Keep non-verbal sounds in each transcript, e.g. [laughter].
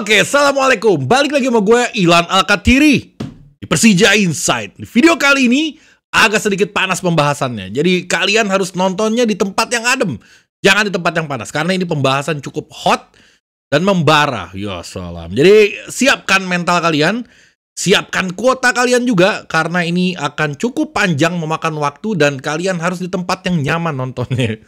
Oke, Assalamualaikum. Balik lagi sama gue, Ilan Alkatiri. Di Persija Insight. Di video kali ini, agak sedikit panas pembahasannya. Jadi kalian harus nontonnya di tempat yang adem. Jangan di tempat yang panas. Karena ini pembahasan cukup hot dan membara. Ya salam. Jadi siapkan mental kalian. Siapkan kuota kalian juga karena ini akan cukup panjang memakan waktu dan kalian harus di tempat yang nyaman nontonnya.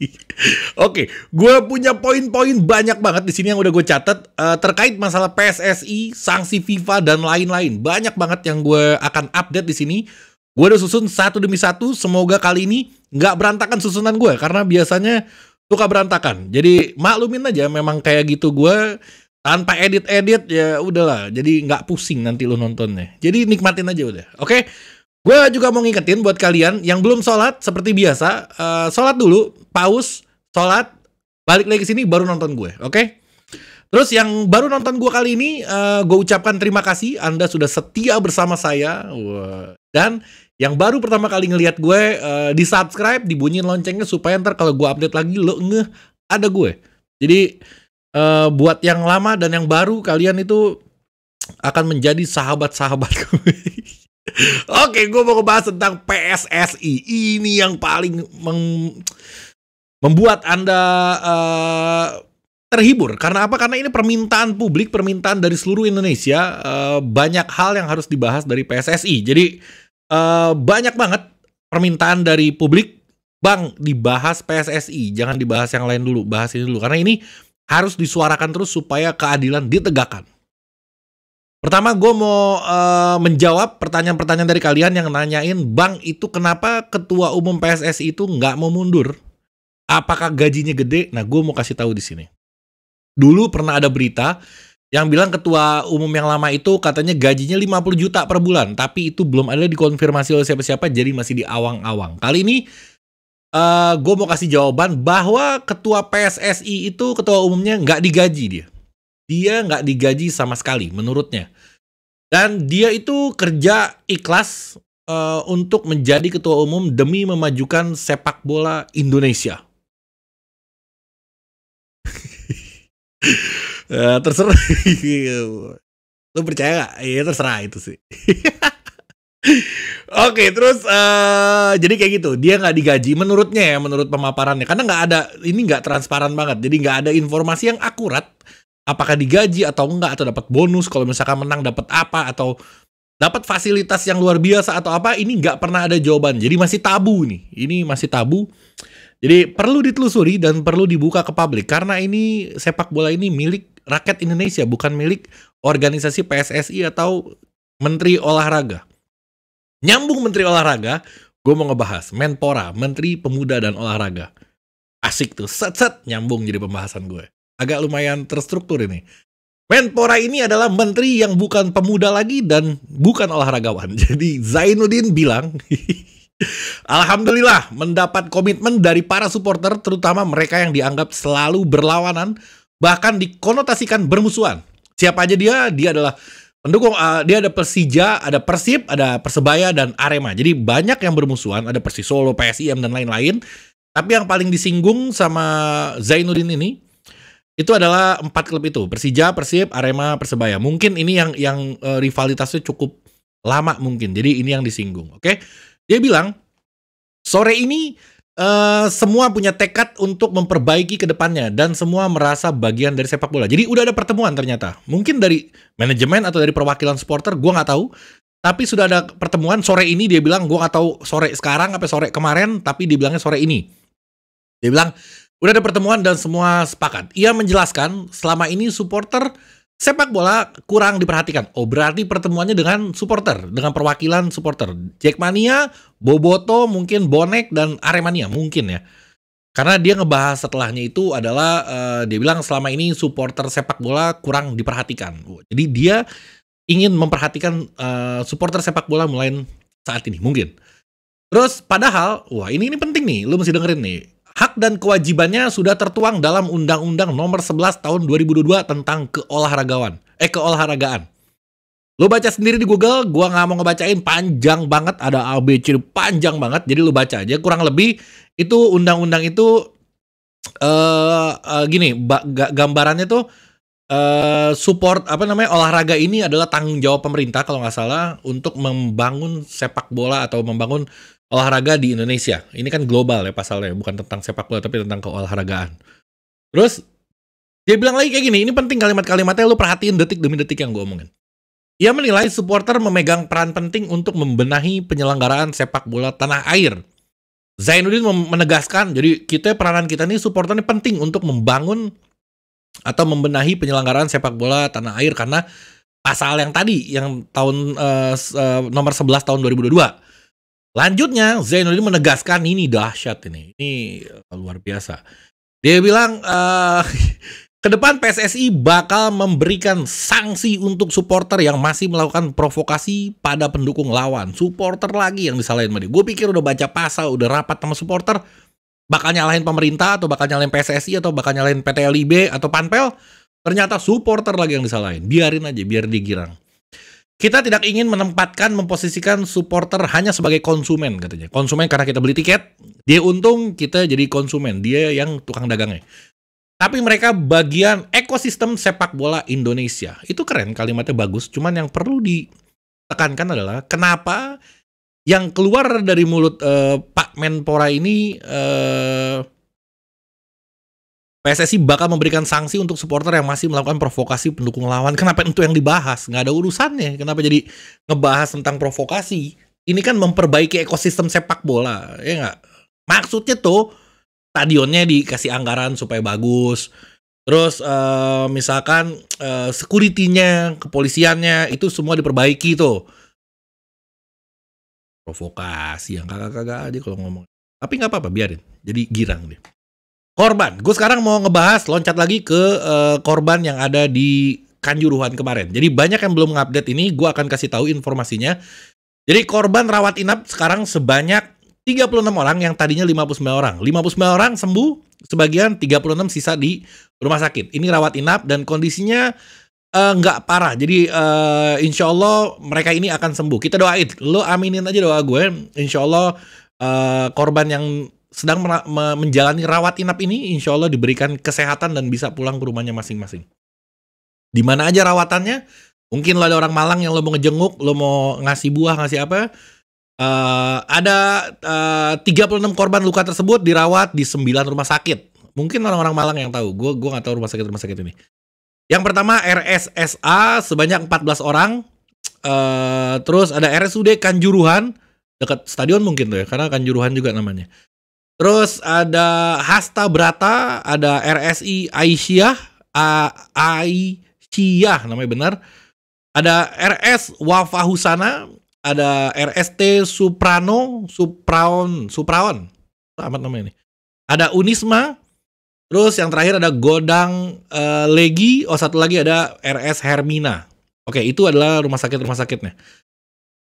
[laughs] Oke, gue punya poin-poin banyak banget di sini yang udah gue catat uh, terkait masalah PSSI, sanksi FIFA dan lain-lain. Banyak banget yang gue akan update di sini. Gue udah susun satu demi satu. Semoga kali ini nggak berantakan susunan gue karena biasanya suka berantakan. Jadi maklumin aja memang kayak gitu gue tanpa edit-edit ya udahlah jadi nggak pusing nanti lo nontonnya jadi nikmatin aja udah oke okay? gue juga mau ngingetin buat kalian yang belum sholat seperti biasa uh, sholat dulu pause sholat balik lagi sini baru nonton gue oke okay? Terus yang baru nonton gue kali ini, uh, eh, gue ucapkan terima kasih Anda sudah setia bersama saya. Wow. Dan yang baru pertama kali ngelihat gue, uh, eh, di subscribe, dibunyiin loncengnya supaya ntar kalau gue update lagi lo ngeh ada gue. Jadi uh, buat yang lama dan yang baru kalian itu akan menjadi sahabat-sahabat gue. [laughs] Oke, gue mau ngebahas tentang PSSI. Ini yang paling mem membuat Anda uh, terhibur. Karena apa? Karena ini permintaan publik, permintaan dari seluruh Indonesia. Uh, banyak hal yang harus dibahas dari PSSI. Jadi uh, banyak banget permintaan dari publik. Bang, dibahas PSSI, jangan dibahas yang lain dulu, bahas ini dulu. Karena ini harus disuarakan terus supaya keadilan ditegakkan. Pertama, gue mau uh, menjawab pertanyaan-pertanyaan dari kalian yang nanyain, Bang, itu kenapa ketua umum PSSI itu nggak mau mundur? Apakah gajinya gede? Nah, gue mau kasih tahu di sini. Dulu pernah ada berita yang bilang ketua umum yang lama itu katanya gajinya 50 juta per bulan, tapi itu belum ada dikonfirmasi oleh siapa-siapa, jadi masih di awang-awang. Kali ini uh, eh, gue mau kasih jawaban bahwa ketua PSSI itu ketua umumnya nggak digaji dia. Dia nggak digaji sama sekali menurutnya. Dan dia itu kerja ikhlas uh, untuk menjadi ketua umum demi memajukan sepak bola Indonesia. uh, [laughs] terserah. [laughs] Lu percaya gak? Iya terserah itu sih. [laughs] Oke, terus uh, jadi kayak gitu. Dia nggak digaji, menurutnya ya, menurut pemaparannya, karena nggak ada ini nggak transparan banget. Jadi nggak ada informasi yang akurat. Apakah digaji atau enggak atau dapat bonus kalau misalkan menang dapat apa atau dapat fasilitas yang luar biasa atau apa ini nggak pernah ada jawaban. Jadi masih tabu nih. Ini masih tabu. Jadi perlu ditelusuri dan perlu dibuka ke publik karena ini sepak bola ini milik rakyat Indonesia bukan milik organisasi PSSI atau Menteri Olahraga. Nyambung Menteri Olahraga, gue mau ngebahas Menpora, Menteri Pemuda dan Olahraga. Asik tuh, set-set nyambung jadi pembahasan gue. Agak lumayan terstruktur ini. Menpora ini adalah menteri yang bukan pemuda lagi dan bukan olahragawan. [laughs] Jadi Zainuddin bilang, [laughs] Alhamdulillah mendapat komitmen dari para supporter terutama mereka yang dianggap selalu berlawanan bahkan dikonotasikan bermusuhan. Siapa aja dia? Dia adalah Pendukung uh, dia ada Persija, ada Persib, ada Persebaya dan Arema. Jadi banyak yang bermusuhan, ada Persis Solo, PSIM dan lain-lain. Tapi yang paling disinggung sama Zainuddin ini itu adalah empat klub itu, Persija, Persib, Arema, Persebaya. Mungkin ini yang yang uh, rivalitasnya cukup lama mungkin. Jadi ini yang disinggung, oke? Okay? Dia bilang sore ini Uh, semua punya tekad untuk memperbaiki ke depannya dan semua merasa bagian dari sepak bola. Jadi udah ada pertemuan ternyata. Mungkin dari manajemen atau dari perwakilan supporter, gue nggak tahu. Tapi sudah ada pertemuan sore ini dia bilang gue nggak tahu sore sekarang apa sore kemarin, tapi dia bilangnya sore ini. Dia bilang udah ada pertemuan dan semua sepakat. Ia menjelaskan selama ini supporter Sepak bola kurang diperhatikan. Oh, berarti pertemuannya dengan supporter, dengan perwakilan supporter. Jackmania, Boboto, mungkin Bonek dan Aremania mungkin ya. Karena dia ngebahas setelahnya itu adalah uh, dia bilang selama ini supporter sepak bola kurang diperhatikan. Oh, jadi dia ingin memperhatikan uh, supporter sepak bola mulai saat ini mungkin. Terus padahal, wah ini ini penting nih, lu mesti dengerin nih. Hak dan kewajibannya sudah tertuang dalam Undang-Undang Nomor 11 Tahun 2022 tentang keolahragawan. Eh keolahragaan. Lo baca sendiri di Google, gua nggak mau ngebacain panjang banget ada ABC panjang banget. Jadi lo baca aja kurang lebih itu undang-undang itu eh uh, uh, gini, gambarannya tuh uh, support apa namanya olahraga ini adalah tanggung jawab pemerintah kalau nggak salah untuk membangun sepak bola atau membangun olahraga di Indonesia. Ini kan global ya pasalnya, bukan tentang sepak bola tapi tentang keolahragaan. Terus dia bilang lagi kayak gini, ini penting kalimat-kalimatnya lu perhatiin detik demi detik yang gue omongin. Ia menilai supporter memegang peran penting untuk membenahi penyelenggaraan sepak bola tanah air. Zainuddin menegaskan, jadi kita peranan kita nih supporter ini penting untuk membangun atau membenahi penyelenggaraan sepak bola tanah air karena pasal yang tadi yang tahun uh, nomor 11 tahun 2022 Lanjutnya, Zainuddin menegaskan ini dahsyat ini. Ini eh, luar biasa. Dia bilang uh, [laughs] ke depan PSSI bakal memberikan sanksi untuk supporter yang masih melakukan provokasi pada pendukung lawan. Supporter lagi yang disalahin sama Gue pikir udah baca pasal, udah rapat sama supporter, bakal nyalahin pemerintah atau bakal nyalahin PSSI atau bakal nyalahin PT LIB atau Panpel. Ternyata supporter lagi yang disalahin. Biarin aja, biar digirang. Kita tidak ingin menempatkan, memposisikan supporter hanya sebagai konsumen katanya. Konsumen karena kita beli tiket, dia untung, kita jadi konsumen, dia yang tukang dagangnya. Tapi mereka bagian ekosistem sepak bola Indonesia. Itu keren, kalimatnya bagus. Cuman yang perlu ditekankan adalah kenapa yang keluar dari mulut uh, Pak Menpora ini uh, PSSI bakal memberikan sanksi untuk supporter yang masih melakukan provokasi pendukung lawan. [laughs] Kenapa itu yang dibahas? Nggak ada urusannya. Kenapa jadi ngebahas tentang provokasi? Ini kan memperbaiki ekosistem sepak bola, ya nggak? Maksudnya tuh, stadionnya dikasih anggaran supaya bagus. Terus uh, misalkan uh, security-nya, kepolisiannya, itu semua diperbaiki tuh. Provokasi yang kagak-kagak, aja kalau ngomong. Tapi nggak apa-apa, biarin. Jadi girang deh korban. Gue sekarang mau ngebahas loncat lagi ke uh, korban yang ada di Kanjuruhan kemarin. Jadi banyak yang belum ngupdate ini, gue akan kasih tahu informasinya. Jadi korban rawat inap sekarang sebanyak 36 orang yang tadinya 59 orang. 59 orang sembuh, sebagian 36 sisa di rumah sakit. Ini rawat inap dan kondisinya eh, nggak uh, parah. Jadi uh, insya Allah mereka ini akan sembuh. Kita doain. Lo aminin aja doa gue. Insya Allah uh, korban yang sedang menjalani rawat inap ini insya Allah diberikan kesehatan dan bisa pulang ke rumahnya masing-masing. Di mana aja rawatannya? Mungkin lo ada orang Malang yang lo mau ngejenguk, lo mau ngasih buah, ngasih apa. Uh, ada eh, uh, 36 korban luka tersebut dirawat di 9 rumah sakit. Mungkin orang-orang Malang yang tahu. Gue gua gak tahu rumah sakit-rumah sakit ini. Yang pertama RSSA sebanyak 14 orang. Uh, terus ada RSUD Kanjuruhan dekat stadion mungkin tuh ya karena Kanjuruhan juga namanya. Terus ada Hasta Brata, ada RSI Aisyah, A Aisyah namanya benar. Ada RS Wafahusana, ada RST Suprano, Supraon, Supraon. Amat namanya ini. Ada Unisma, Terus yang terakhir ada Godang uh, Legi, oh satu lagi ada RS Hermina. Oke, itu adalah rumah sakit-rumah sakitnya.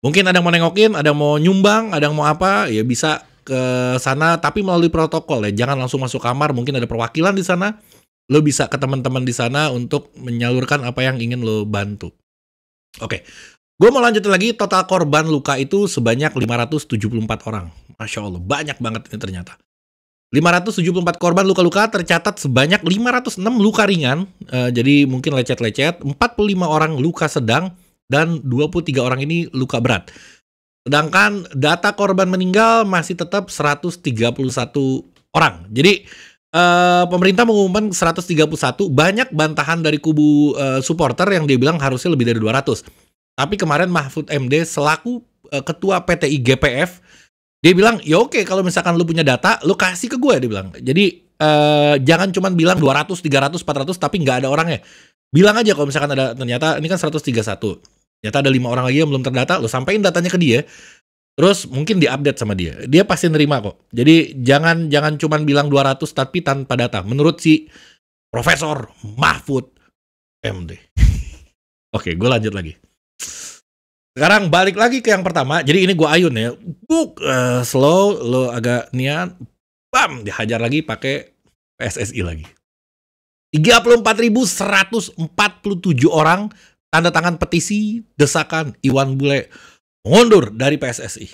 Mungkin ada yang mau nengokin, ada yang mau nyumbang, ada yang mau apa, ya bisa ke sana tapi melalui protokol ya. Jangan langsung masuk kamar, mungkin ada perwakilan di sana. Lo bisa ke teman-teman di sana untuk menyalurkan apa yang ingin lo bantu. Oke. Okay. Gue mau lanjutin lagi, total korban luka itu sebanyak 574 orang. Masya Allah, banyak banget ini ternyata. 574 korban luka-luka tercatat sebanyak 506 luka ringan, uh, jadi mungkin lecet-lecet, 45 orang luka sedang, dan 23 orang ini luka berat. Sedangkan data korban meninggal masih tetap 131 orang. Jadi Uh, pemerintah mengumumkan 131 banyak bantahan dari kubu uh, supporter yang dia bilang harusnya lebih dari 200. Tapi kemarin Mahfud MD selaku uh, ketua PTI GPF dia bilang ya oke kalau misalkan lu punya data lu kasih ke gue dia bilang. Jadi uh, jangan cuma bilang 200, 300, 400 tapi nggak ada orangnya. Bilang aja kalau misalkan ada ternyata ini kan 131. Ya, ternyata ada lima orang lagi yang belum terdata, lo sampaikan datanya ke dia. Terus mungkin diupdate sama dia. Dia pasti nerima kok. Jadi jangan jangan cuman bilang 200 tapi tanpa data. Menurut si Profesor Mahfud MD. [laughs] Oke, gue lanjut lagi. Sekarang balik lagi ke yang pertama. Jadi ini gue ayun ya. Buk, uh, slow, lo agak niat. Bam, dihajar lagi pakai PSSI lagi. 34.147 orang tanda tangan petisi desakan Iwan Bule mundur dari PSSI.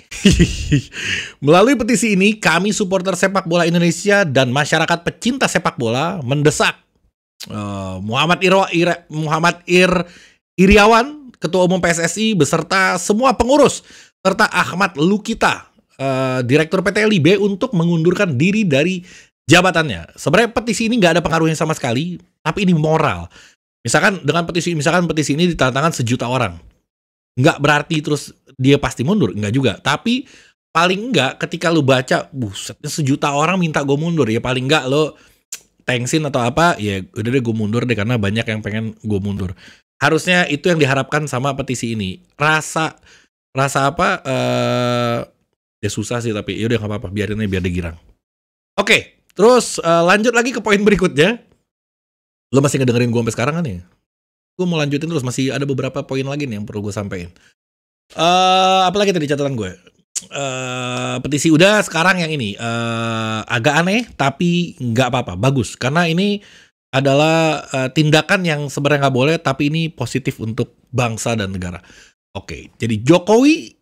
[laughs] Melalui petisi ini, kami supporter sepak bola Indonesia dan masyarakat pecinta sepak bola mendesak uh, Muhammad Irwan Ira, Muhammad Ir Iriawan, Ketua Umum PSSI beserta semua pengurus serta Ahmad Lukita, uh, Direktur PT LIB untuk mengundurkan diri dari jabatannya. Sebenarnya petisi ini nggak ada pengaruhnya sama sekali, tapi ini moral. Misalkan dengan petisi misalkan petisi ini ditandatangani sejuta orang. Nggak berarti terus dia pasti mundur, nggak juga. Tapi paling nggak ketika lu baca, buset, sejuta orang minta gue mundur ya paling nggak lo thanksin atau apa, ya udah deh gue mundur deh karena banyak yang pengen gue mundur. Harusnya itu yang diharapkan sama petisi ini. Rasa rasa apa? eh ya susah sih tapi ya udah nggak apa-apa biarin aja biar digirang. Oke, okay, terus uh, lanjut lagi ke poin berikutnya. Lo masih ngedengerin gue sampai sekarang kan ya? Gue mau lanjutin terus, masih ada beberapa poin lagi nih yang perlu gue sampein. Uh, eh, apalagi tadi catatan gue? Uh, petisi udah sekarang yang ini uh, agak aneh tapi nggak apa-apa bagus karena ini adalah uh, tindakan yang sebenarnya nggak boleh tapi ini positif untuk bangsa dan negara. Oke, okay, jadi Jokowi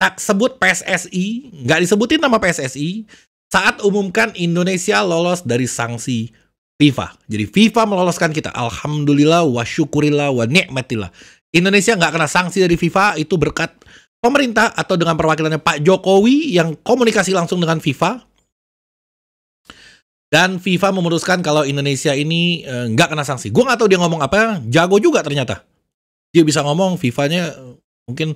tak sebut PSSI, nggak disebutin nama PSSI saat umumkan Indonesia lolos dari sanksi FIFA. Jadi FIFA meloloskan kita. Alhamdulillah wa syukurillah wa ni'matillah. Indonesia nggak kena sanksi dari FIFA itu berkat pemerintah atau dengan perwakilannya Pak Jokowi yang komunikasi langsung dengan FIFA. Dan FIFA memutuskan kalau Indonesia ini eh, nggak kena sanksi. Gue nggak tahu dia ngomong apa, jago juga ternyata. Dia bisa ngomong FIFA-nya eh, mungkin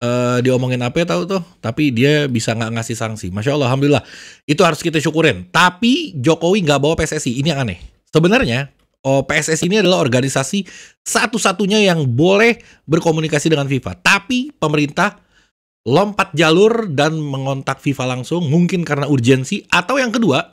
Eh, diomongin apa ya tahu tuh, tapi dia bisa nggak ngasih sanksi. Masya Allah, alhamdulillah. Itu harus kita syukurin. Tapi Jokowi nggak bawa PSSI, ini yang aneh. Sebenarnya oh, PSSI ini adalah organisasi satu-satunya yang boleh berkomunikasi dengan FIFA. Tapi pemerintah lompat jalur dan mengontak FIFA langsung, mungkin karena urgensi atau yang kedua,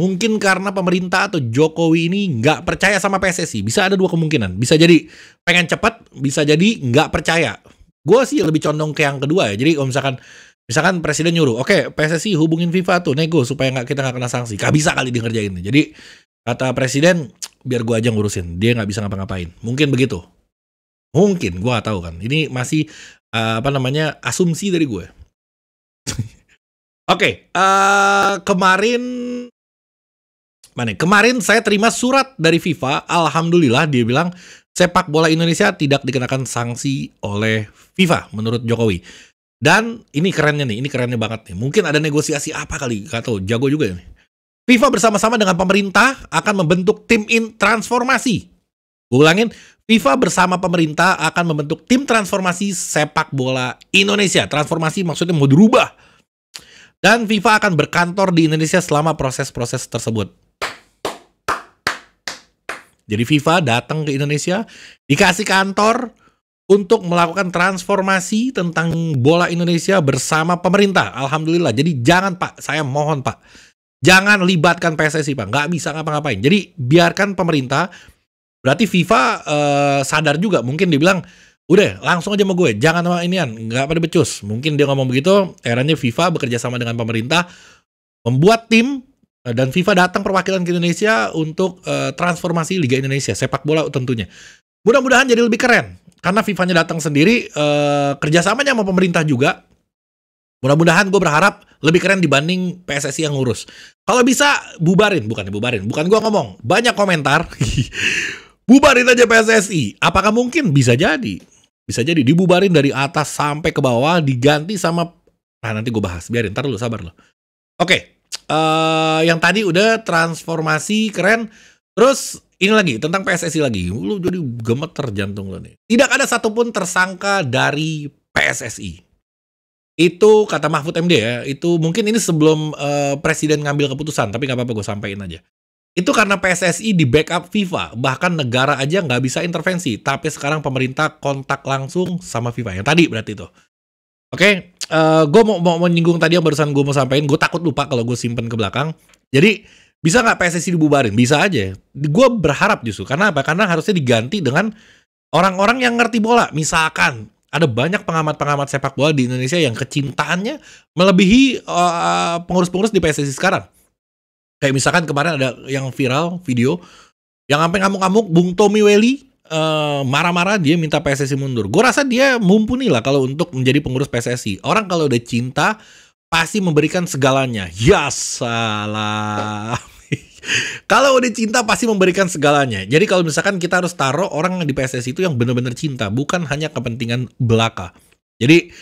mungkin karena pemerintah atau Jokowi ini nggak percaya sama PSSI. Bisa ada dua kemungkinan. Bisa jadi pengen cepat, bisa jadi nggak percaya. Gue sih lebih condong ke yang kedua ya. Jadi kalau misalkan Misalkan presiden nyuruh, oke okay, PSSI hubungin FIFA tuh nego supaya nggak kita nggak kena sanksi. Gak bisa kali dikerjain. Jadi kata presiden, biar gue aja ngurusin. Dia nggak bisa ngapa-ngapain. Mungkin begitu. Mungkin gue tahu kan. Ini masih uh, apa namanya asumsi dari gue. [laughs] oke, okay, uh, eh, kemarin mana? Ya? Kemarin saya terima surat dari FIFA. Alhamdulillah dia bilang sepak bola Indonesia tidak dikenakan sanksi oleh FIFA menurut Jokowi. Dan ini kerennya nih, ini kerennya banget nih. Mungkin ada negosiasi apa kali, gak tau, jago juga nih. FIFA bersama-sama dengan pemerintah akan membentuk tim in transformasi. Gue ulangin, FIFA bersama pemerintah akan membentuk tim transformasi sepak bola Indonesia. Transformasi maksudnya mau dirubah. Dan FIFA akan berkantor di Indonesia selama proses-proses tersebut. Jadi FIFA datang ke Indonesia, dikasih kantor untuk melakukan transformasi tentang bola Indonesia bersama pemerintah. Alhamdulillah. Jadi jangan Pak, saya mohon Pak. Jangan libatkan PSSI Pak, nggak bisa ngapa-ngapain. Jadi biarkan pemerintah, berarti FIFA uh, sadar juga. Mungkin dibilang, udah langsung aja sama gue jangan sama inian nggak pada becus mungkin dia ngomong begitu akhirnya FIFA bekerja sama dengan pemerintah membuat tim Eh, dan FIFA datang perwakilan ke Indonesia untuk uh, transformasi Liga Indonesia sepak bola tentunya. Mudah-mudahan jadi lebih keren karena FIFA-nya datang sendiri uh, kerjasamanya sama pemerintah juga. Mudah-mudahan gue berharap lebih keren dibanding PSSI yang ngurus. Kalau bisa bubarin, bukan bubarin, bukan gue ngomong. Banyak komentar, [laughs] bubarin aja PSSI. Apakah mungkin bisa jadi? Bisa jadi dibubarin dari atas sampai ke bawah, diganti sama. Nah nanti gue bahas, biarin, ntar lu sabar lo. Oke, okay uh, yang tadi udah transformasi keren. Terus ini lagi tentang PSSI lagi. Lu jadi gemeter jantung lo nih. Tidak ada satupun tersangka dari PSSI. Itu kata Mahfud MD ya. Itu mungkin ini sebelum uh, presiden ngambil keputusan, tapi nggak apa-apa gue sampaikan aja. Itu karena PSSI di backup FIFA, bahkan negara aja nggak bisa intervensi. Tapi sekarang pemerintah kontak langsung sama FIFA yang tadi berarti itu. Oke, uh, eh, gue mau, mau menyinggung tadi yang barusan gue mau sampaikan, gue takut lupa kalau gue simpen ke belakang. Jadi bisa nggak PSSI dibubarin? Bisa aja. Gue berharap justru karena apa? Karena harusnya diganti dengan orang-orang yang ngerti bola. Misalkan ada banyak pengamat-pengamat sepak bola di Indonesia yang kecintaannya melebihi pengurus eh, pengurus-pengurus di PSSI sekarang. Kayak misalkan kemarin ada yang viral video yang sampai ngamuk-ngamuk Bung Tommy Welly Eh, marah-marah uh, dia minta PSSI mundur. Gue rasa dia mumpuni lah kalau untuk menjadi pengurus PSSI. Orang kalau udah cinta pasti memberikan segalanya. Ya salah. [laughs] kalau udah cinta pasti memberikan segalanya. Jadi kalau misalkan kita harus taruh orang di PSSI itu yang benar-benar cinta, bukan hanya kepentingan belaka. Jadi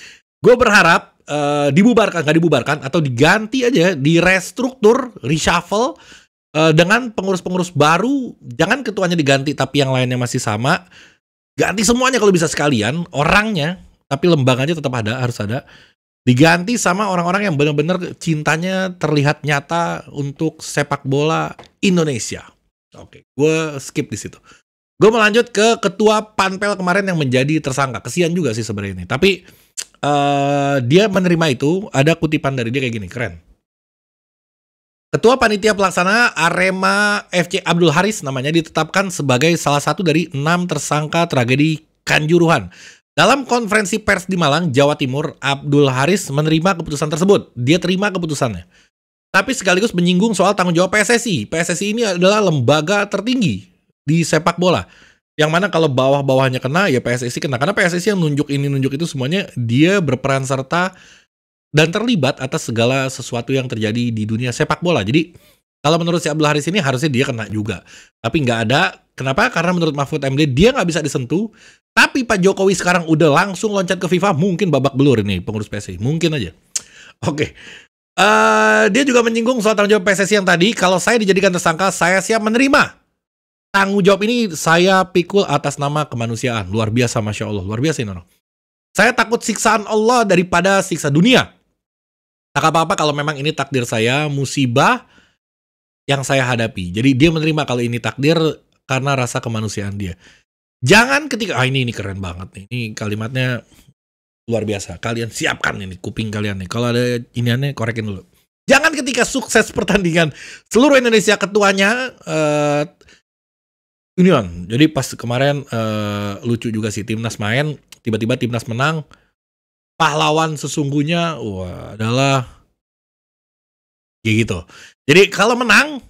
gue berharap uh, dibubarkan, nggak dibubarkan atau diganti aja, direstruktur, reshuffle Eh, dengan pengurus-pengurus baru jangan ketuanya diganti tapi yang lainnya masih sama ganti semuanya kalau bisa sekalian orangnya tapi lembaganya tetap ada harus ada diganti sama orang-orang yang benar-benar cintanya terlihat nyata untuk sepak bola Indonesia. Oke, gue skip di situ. Gue mau lanjut ke ketua panpel kemarin yang menjadi tersangka. Kesian juga sih sebenarnya ini. Tapi uh, dia menerima itu. Ada kutipan dari dia kayak gini, keren. Ketua Panitia Pelaksana Arema FC Abdul Haris namanya ditetapkan sebagai salah satu dari enam tersangka tragedi Kanjuruhan. Dalam konferensi pers di Malang, Jawa Timur, Abdul Haris menerima keputusan tersebut. Dia terima keputusannya. Tapi sekaligus menyinggung soal tanggung jawab PSSI. PSSI ini adalah lembaga tertinggi di sepak bola. Yang mana kalau bawah-bawahnya kena, ya PSSI kena. Karena PSSI yang nunjuk ini, nunjuk itu semuanya, dia berperan serta dan terlibat atas segala sesuatu yang terjadi di dunia sepak bola. Jadi kalau menurut si Abdul Haris ini harusnya dia kena juga. Tapi nggak ada. Kenapa? Karena menurut Mahfud MD dia nggak bisa disentuh. Tapi Pak Jokowi sekarang udah langsung loncat ke FIFA. Mungkin babak belur ini pengurus PSSI. Mungkin aja. [tsk] Oke. Okay. Uh, eh, dia juga menyinggung soal tanggung jawab PSSI yang tadi. Kalau saya dijadikan tersangka, saya siap menerima. Tanggung jawab ini saya pikul atas nama kemanusiaan. Luar biasa, Masya Allah. Luar biasa ini, Saya takut siksaan Allah daripada siksa dunia. Tak nah, apa-apa kalau memang ini takdir saya, musibah yang saya hadapi. Jadi dia menerima kalau ini takdir karena rasa kemanusiaan dia. Jangan ketika ah ini ini keren banget nih. Ini kalimatnya luar biasa. Kalian siapkan ini kuping kalian nih. Kalau ada iniannya korekin dulu. Jangan ketika sukses pertandingan seluruh Indonesia ketuanya uh, eh, ini kan, Jadi pas kemarin uh, lucu juga sih timnas main, tiba-tiba timnas menang pahlawan sesungguhnya wah adalah kayak gitu. Jadi kalau menang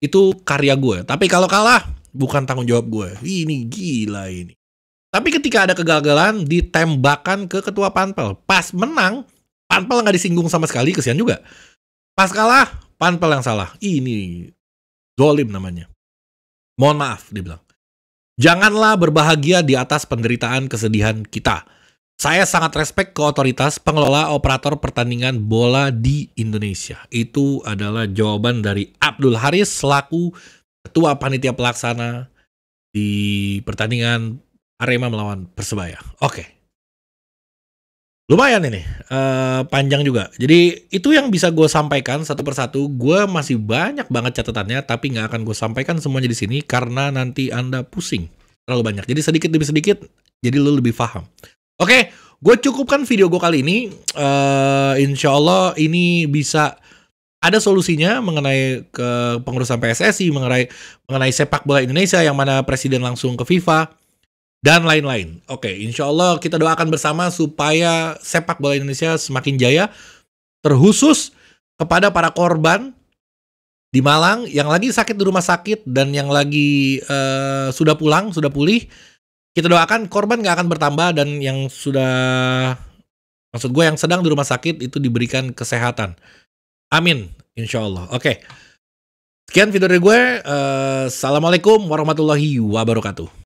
itu karya gue, tapi kalau kalah bukan tanggung jawab gue. Ini gila ini. Tapi ketika ada kegagalan ditembakkan ke ketua panpel. Pas menang, panpel nggak disinggung sama sekali, kesian juga. Pas kalah, panpel yang salah. Ini dolim namanya. Mohon maaf, dia bilang. Janganlah berbahagia di atas penderitaan kesedihan kita saya sangat respect ke otoritas pengelola operator pertandingan bola di Indonesia. Itu adalah jawaban dari Abdul Haris selaku ketua panitia pelaksana di pertandingan Arema melawan Persebaya. Oke. Okay. Lumayan ini, uh, panjang juga. Jadi itu yang bisa gue sampaikan satu persatu. Gue masih banyak banget catatannya, tapi nggak akan gue sampaikan semuanya di sini karena nanti anda pusing terlalu banyak. Jadi sedikit demi sedikit, jadi lo lebih paham. Oke, okay, gue cukupkan video gue kali ini. Uh, insya Allah ini bisa ada solusinya mengenai ke pengurusan PSSI, mengenai mengenai sepak bola Indonesia yang mana presiden langsung ke FIFA dan lain-lain. Oke, okay, insya Allah kita doakan bersama supaya sepak bola Indonesia semakin jaya, terkhusus kepada para korban di Malang yang lagi sakit di rumah sakit dan yang lagi uh, sudah pulang, sudah pulih kita doakan korban nggak akan bertambah dan yang sudah maksud gue yang sedang di rumah sakit itu diberikan kesehatan. Amin, insya Allah. Oke, okay. sekian video dari gue. Uh, Assalamualaikum warahmatullahi wabarakatuh.